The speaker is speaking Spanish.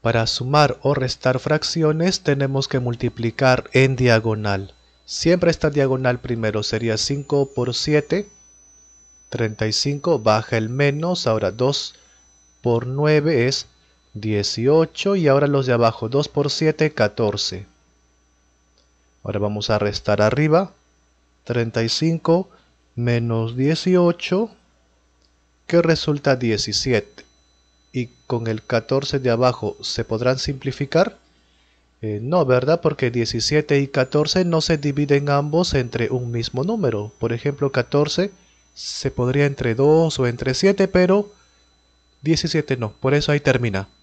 Para sumar o restar fracciones tenemos que multiplicar en diagonal. Siempre esta diagonal primero sería 5 por 7, 35, baja el menos, ahora 2 por 9 es 18 y ahora los de abajo 2 por 7, 14. Ahora vamos a restar arriba, 35 menos 18 que resulta 17 y con el 14 de abajo se podrán simplificar? Eh, no, ¿verdad? Porque 17 y 14 no se dividen ambos entre un mismo número. Por ejemplo, 14 se podría entre 2 o entre 7, pero 17 no. Por eso ahí termina.